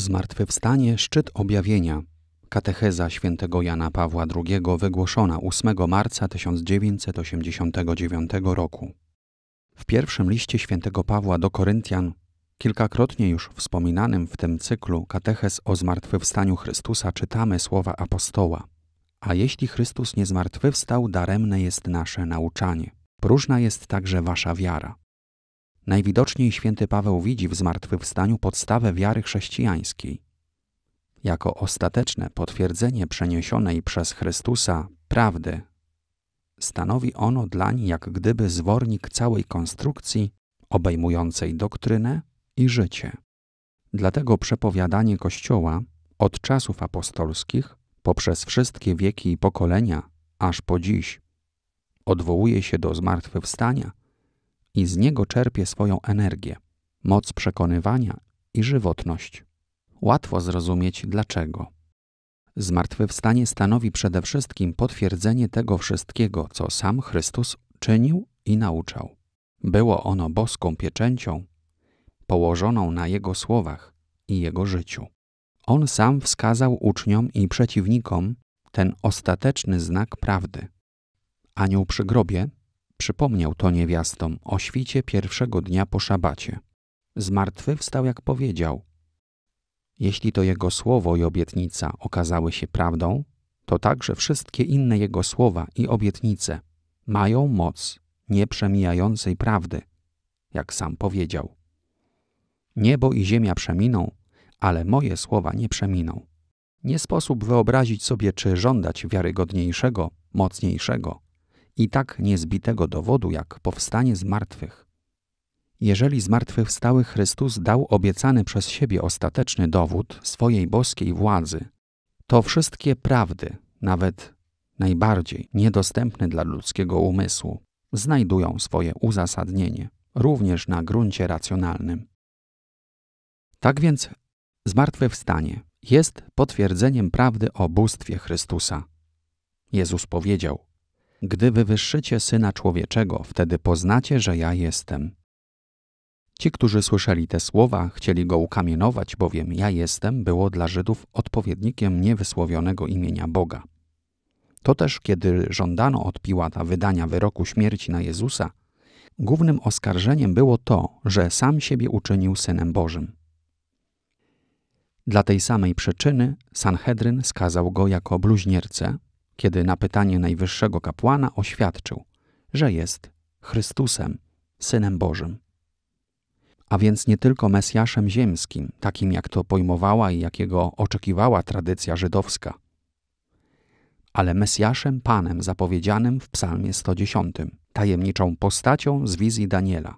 Zmartwychwstanie szczyt objawienia. Katecheza świętego Jana Pawła II wygłoszona 8 marca 1989 roku. W pierwszym liście świętego Pawła do Koryntian, kilkakrotnie już wspominanym w tym cyklu kateches o zmartwychwstaniu Chrystusa czytamy słowa apostoła. A jeśli Chrystus nie zmartwychwstał, daremne jest nasze nauczanie. Próżna jest także wasza wiara. Najwidoczniej święty Paweł widzi w zmartwychwstaniu podstawę wiary chrześcijańskiej. Jako ostateczne potwierdzenie przeniesionej przez Chrystusa prawdy, stanowi ono dlań jak gdyby zwornik całej konstrukcji obejmującej doktrynę i życie. Dlatego przepowiadanie Kościoła od czasów apostolskich poprzez wszystkie wieki i pokolenia aż po dziś odwołuje się do zmartwychwstania – i z niego czerpie swoją energię, moc przekonywania i żywotność. Łatwo zrozumieć dlaczego. Zmartwychwstanie stanowi przede wszystkim potwierdzenie tego wszystkiego, co sam Chrystus czynił i nauczał. Było ono boską pieczęcią, położoną na Jego słowach i Jego życiu. On sam wskazał uczniom i przeciwnikom ten ostateczny znak prawdy. Anioł przy grobie przypomniał to niewiastom o świcie pierwszego dnia po szabacie. Zmartwychwstał jak powiedział. Jeśli to jego słowo i obietnica okazały się prawdą, to także wszystkie inne jego słowa i obietnice mają moc nieprzemijającej prawdy, jak sam powiedział. Niebo i ziemia przeminą, ale moje słowa nie przeminą. Nie sposób wyobrazić sobie czy żądać wiarygodniejszego, mocniejszego i tak niezbitego dowodu jak powstanie z martwych. Jeżeli zmartwychwstały Chrystus dał obiecany przez siebie ostateczny dowód swojej boskiej władzy, to wszystkie prawdy, nawet najbardziej niedostępne dla ludzkiego umysłu, znajdują swoje uzasadnienie, również na gruncie racjonalnym. Tak więc zmartwychwstanie jest potwierdzeniem prawdy o bóstwie Chrystusa. Jezus powiedział: gdy wywyższycie Syna Człowieczego, wtedy poznacie, że ja jestem. Ci, którzy słyszeli te słowa, chcieli go ukamienować, bowiem ja jestem było dla Żydów odpowiednikiem niewysłowionego imienia Boga. To też, kiedy żądano od Piłata wydania wyroku śmierci na Jezusa, głównym oskarżeniem było to, że sam siebie uczynił synem Bożym. Dla tej samej przyczyny Sanhedryn skazał go jako bluźniercę, kiedy na pytanie najwyższego kapłana oświadczył, że jest Chrystusem, Synem Bożym. A więc nie tylko Mesjaszem ziemskim, takim jak to pojmowała i jakiego oczekiwała tradycja żydowska, ale Mesjaszem Panem zapowiedzianym w Psalmie 110, tajemniczą postacią z wizji Daniela.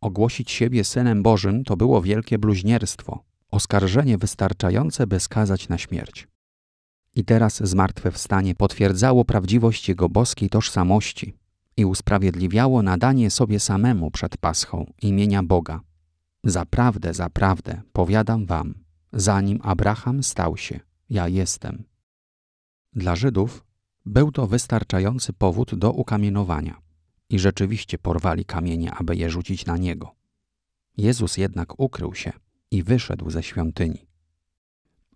Ogłosić siebie Synem Bożym to było wielkie bluźnierstwo, oskarżenie wystarczające, by skazać na śmierć i teraz zmartwychwstanie potwierdzało prawdziwość Jego boskiej tożsamości i usprawiedliwiało nadanie sobie samemu przed Paschą imienia Boga. Zaprawdę, zaprawdę, powiadam wam, zanim Abraham stał się, ja jestem. Dla Żydów był to wystarczający powód do ukamienowania i rzeczywiście porwali kamienie, aby je rzucić na niego. Jezus jednak ukrył się i wyszedł ze świątyni.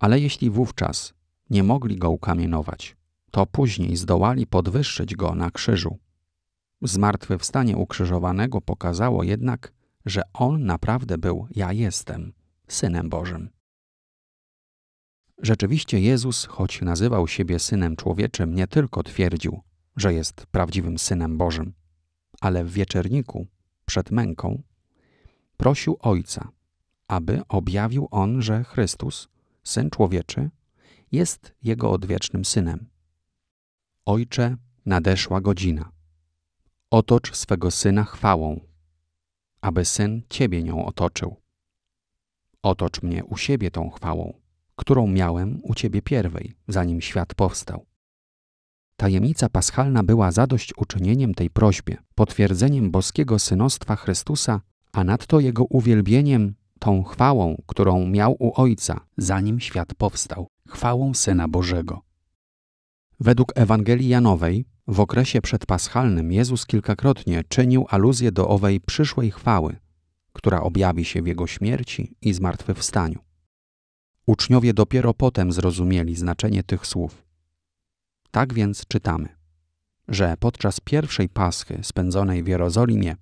Ale jeśli wówczas nie mogli go ukamienować. To później zdołali podwyższyć go na krzyżu. Zmartwychwstanie ukrzyżowanego pokazało jednak, że on naprawdę był Ja jestem, Synem Bożym. Rzeczywiście Jezus, choć nazywał siebie Synem Człowieczym, nie tylko twierdził, że jest prawdziwym Synem Bożym, ale w wieczerniku, przed męką, prosił Ojca, aby objawił on, że Chrystus, Syn Człowieczy, jest jego odwiecznym synem. Ojcze, nadeszła godzina. Otocz swego syna chwałą, aby syn ciebie nią otoczył. Otocz mnie u siebie tą chwałą, którą miałem u ciebie pierwej, zanim świat powstał. Tajemnica paschalna była zadość uczynieniem tej prośbie, potwierdzeniem boskiego synostwa Chrystusa, a nadto jego uwielbieniem tą chwałą, którą miał u Ojca, zanim świat powstał chwałą Syna Bożego. Według Ewangelii Janowej w okresie przedpaschalnym Jezus kilkakrotnie czynił aluzję do owej przyszłej chwały, która objawi się w Jego śmierci i zmartwychwstaniu. Uczniowie dopiero potem zrozumieli znaczenie tych słów. Tak więc czytamy, że podczas pierwszej paschy spędzonej w Jerozolimie,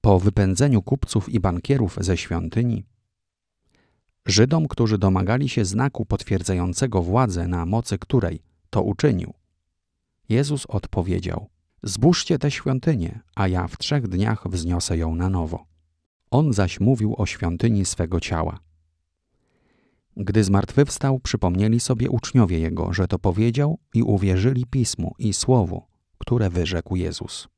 po wypędzeniu kupców i bankierów ze świątyni, Żydom, którzy domagali się znaku potwierdzającego władzę, na mocy której to uczynił. Jezus odpowiedział: Zbóżcie tę świątynię, a ja w trzech dniach wzniosę ją na nowo. On zaś mówił o świątyni swego ciała. Gdy zmartwychwstał, przypomnieli sobie uczniowie jego, że to powiedział i uwierzyli pismu i słowu, które wyrzekł Jezus.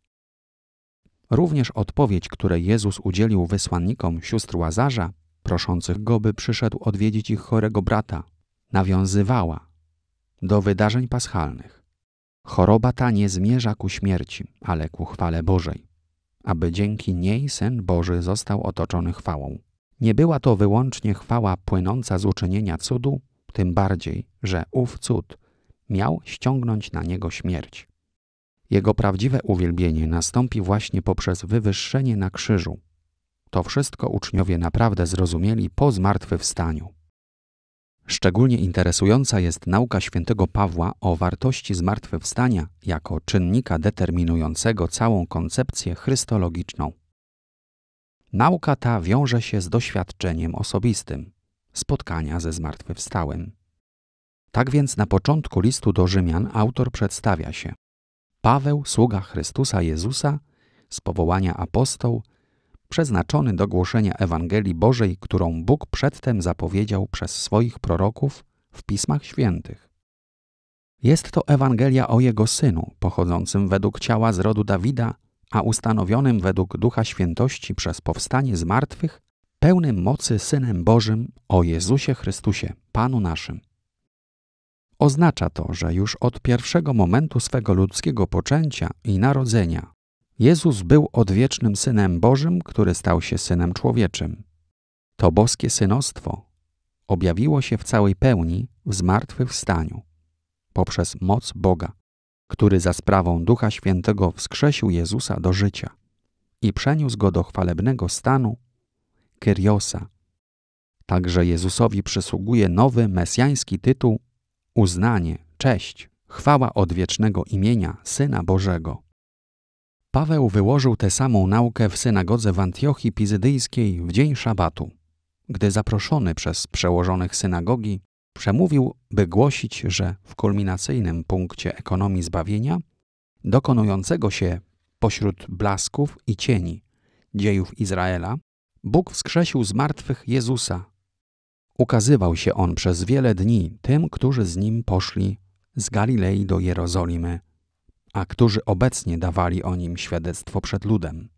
Również odpowiedź, której Jezus udzielił wysłannikom sióstr Łazarza, proszących go, by przyszedł odwiedzić ich chorego brata, nawiązywała do wydarzeń paschalnych. Choroba ta nie zmierza ku śmierci, ale ku chwale Bożej, aby dzięki niej Syn Boży został otoczony chwałą. Nie była to wyłącznie chwała płynąca z uczynienia cudu, tym bardziej, że ów cud miał ściągnąć na niego śmierć. Jego prawdziwe uwielbienie nastąpi właśnie poprzez wywyższenie na krzyżu, to wszystko uczniowie naprawdę zrozumieli po zmartwychwstaniu. Szczególnie interesująca jest nauka świętego Pawła o wartości zmartwychwstania jako czynnika determinującego całą koncepcję chrystologiczną. Nauka ta wiąże się z doświadczeniem osobistym, spotkania ze zmartwychwstałym. Tak więc na początku listu do Rzymian autor przedstawia się. Paweł, sługa Chrystusa Jezusa, z powołania apostoł, przeznaczony do głoszenia Ewangelii Bożej, którą Bóg przedtem zapowiedział przez swoich proroków w Pismach Świętych. Jest to Ewangelia o Jego Synu, pochodzącym według ciała z rodu Dawida, a ustanowionym według Ducha Świętości przez powstanie z martwych, pełnym mocy Synem Bożym o Jezusie Chrystusie, Panu naszym. Oznacza to, że już od pierwszego momentu swego ludzkiego poczęcia i narodzenia Jezus był odwiecznym Synem Bożym, który stał się Synem Człowieczym. To boskie synostwo objawiło się w całej pełni w zmartwychwstaniu poprzez moc Boga, który za sprawą Ducha Świętego wskrzesił Jezusa do życia i przeniósł go do chwalebnego stanu Kyriosa. Także Jezusowi przysługuje nowy mesjański tytuł uznanie, cześć, chwała odwiecznego imienia Syna Bożego. Paweł wyłożył tę samą naukę w synagodze w Antiochii Pizydyjskiej w dzień szabatu. Gdy zaproszony przez przełożonych synagogi, przemówił, by głosić, że w kulminacyjnym punkcie ekonomii zbawienia, dokonującego się pośród blasków i cieni dziejów Izraela, Bóg wskrzesił z martwych Jezusa. Ukazywał się on przez wiele dni tym, którzy z nim poszli z Galilei do Jerozolimy a którzy obecnie dawali o nim świadectwo przed ludem.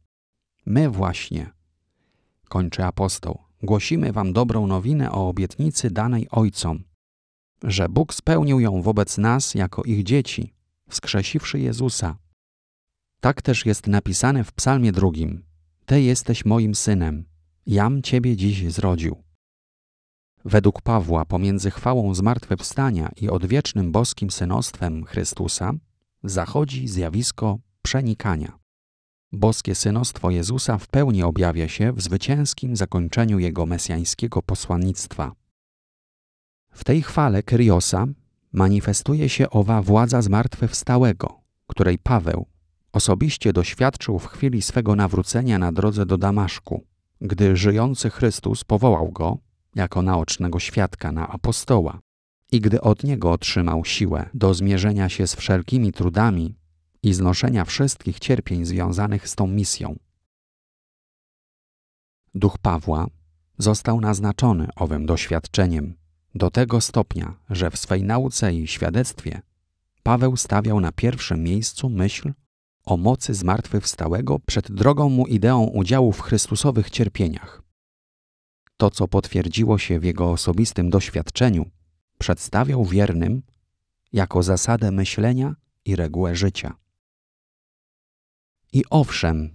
My właśnie, kończy apostoł, głosimy wam dobrą nowinę o obietnicy danej Ojcom, że Bóg spełnił ją wobec nas jako ich dzieci, wskrzesiwszy Jezusa. Tak też jest napisane w psalmie drugim. Ty jesteś moim synem, jam ciebie dziś zrodził. Według Pawła pomiędzy chwałą zmartwychwstania i odwiecznym boskim synostwem Chrystusa zachodzi zjawisko przenikania. Boskie synostwo Jezusa w pełni objawia się w zwycięskim zakończeniu jego mesjańskiego posłannictwa. W tej chwale Kyriosa manifestuje się owa władza zmartwychwstałego, której Paweł osobiście doświadczył w chwili swego nawrócenia na drodze do Damaszku, gdy żyjący Chrystus powołał go jako naocznego świadka na apostoła i gdy od Niego otrzymał siłę do zmierzenia się z wszelkimi trudami i znoszenia wszystkich cierpień związanych z tą misją. Duch Pawła został naznaczony owym doświadczeniem do tego stopnia, że w swej nauce i świadectwie Paweł stawiał na pierwszym miejscu myśl o mocy zmartwychwstałego przed drogą mu ideą udziału w Chrystusowych cierpieniach. To, co potwierdziło się w jego osobistym doświadczeniu, przedstawiał wiernym jako zasadę myślenia i regułę życia. I owszem,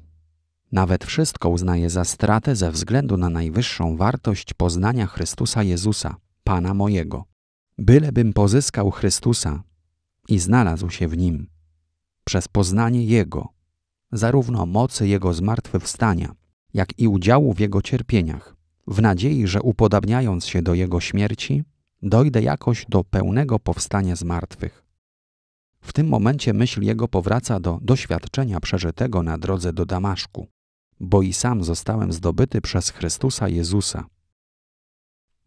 nawet wszystko uznaję za stratę ze względu na najwyższą wartość poznania Chrystusa Jezusa, Pana mojego. Bylebym pozyskał Chrystusa i znalazł się w Nim, przez poznanie Jego, zarówno mocy Jego zmartwychwstania, jak i udziału w Jego cierpieniach, w nadziei, że upodabniając się do Jego śmierci, dojdę jakoś do pełnego powstania z martwych. W tym momencie myśl jego powraca do doświadczenia przeżytego na drodze do Damaszku, bo i sam zostałem zdobyty przez Chrystusa Jezusa.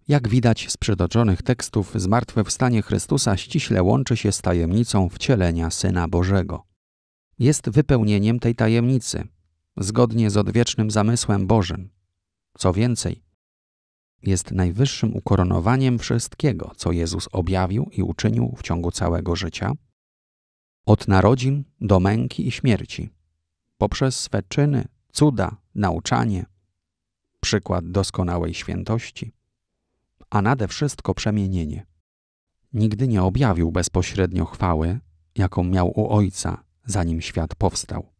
Jak widać z przytoczonych tekstów, zmartwychwstanie Chrystusa ściśle łączy się z tajemnicą wcielenia Syna Bożego. Jest wypełnieniem tej tajemnicy, zgodnie z odwiecznym zamysłem Bożym. Co więcej, jest najwyższym ukoronowaniem wszystkiego, co Jezus objawił i uczynił w ciągu całego życia, od narodzin do męki i śmierci, poprzez swe czyny, cuda, nauczanie, przykład doskonałej świętości, a nade wszystko przemienienie. Nigdy nie objawił bezpośrednio chwały, jaką miał u Ojca, zanim świat powstał,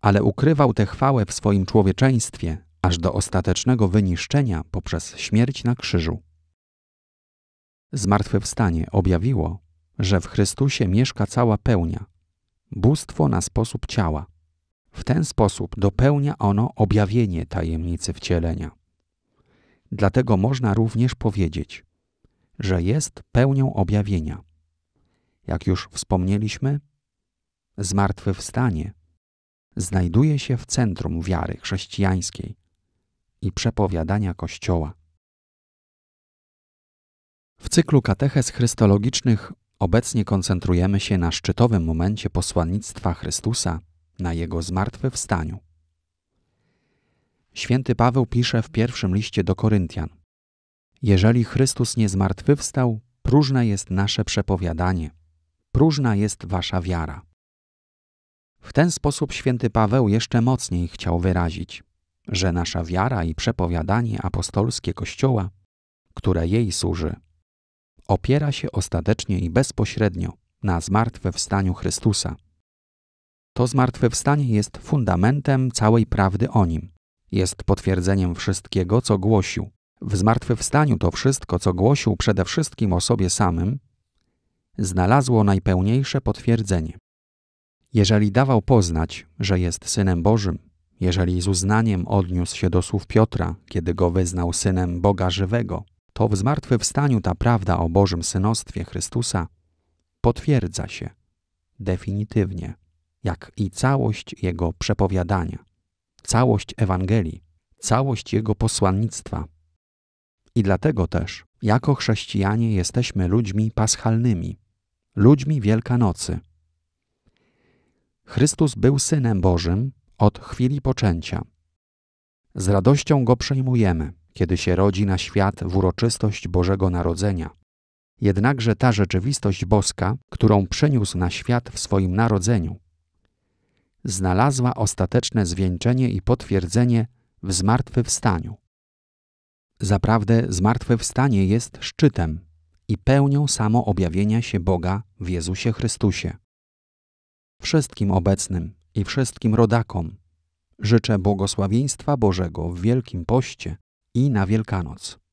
ale ukrywał tę chwałę w swoim człowieczeństwie aż do ostatecznego wyniszczenia poprzez śmierć na krzyżu. Zmartwychwstanie objawiło, że w Chrystusie mieszka cała pełnia, bóstwo na sposób ciała. W ten sposób dopełnia ono objawienie tajemnicy wcielenia. Dlatego można również powiedzieć, że jest pełnią objawienia. Jak już wspomnieliśmy, zmartwychwstanie znajduje się w centrum wiary chrześcijańskiej, i przepowiadania Kościoła. W cyklu kateches chrystologicznych obecnie koncentrujemy się na szczytowym momencie posłannictwa Chrystusa, na Jego zmartwychwstaniu. Święty Paweł pisze w pierwszym liście do Koryntian: Jeżeli Chrystus nie zmartwychwstał, próżne jest nasze przepowiadanie, próżna jest wasza wiara. W ten sposób święty Paweł jeszcze mocniej chciał wyrazić: że nasza wiara i przepowiadanie apostolskie Kościoła, które jej służy, opiera się ostatecznie i bezpośrednio na zmartwychwstaniu Chrystusa. To zmartwychwstanie jest fundamentem całej prawdy o nim. Jest potwierdzeniem wszystkiego, co głosił. W zmartwychwstaniu to wszystko, co głosił przede wszystkim o sobie samym, znalazło najpełniejsze potwierdzenie. Jeżeli dawał poznać, że jest synem Bożym, jeżeli z uznaniem odniósł się do słów Piotra, kiedy go wyznał synem Boga żywego, to w zmartwychwstaniu ta prawda o Bożym synostwie Chrystusa potwierdza się definitywnie, jak i całość jego przepowiadania, całość Ewangelii, całość jego posłannictwa. I dlatego też, jako chrześcijanie, jesteśmy ludźmi paschalnymi, ludźmi Wielkanocy. Chrystus był synem Bożym od chwili poczęcia. Z radością go przejmujemy, kiedy się rodzi na świat w uroczystość Bożego Narodzenia. Jednakże ta rzeczywistość boska, którą przyniósł na świat w swoim narodzeniu, znalazła ostateczne zwieńczenie i potwierdzenie w zmartwychwstaniu. Zaprawdę zmartwychwstanie jest szczytem i pełnią samo objawienia się Boga w Jezusie Chrystusie. Wszystkim obecnym, i wszystkim rodakom życzę błogosławieństwa Bożego w Wielkim Poście i na Wielkanoc.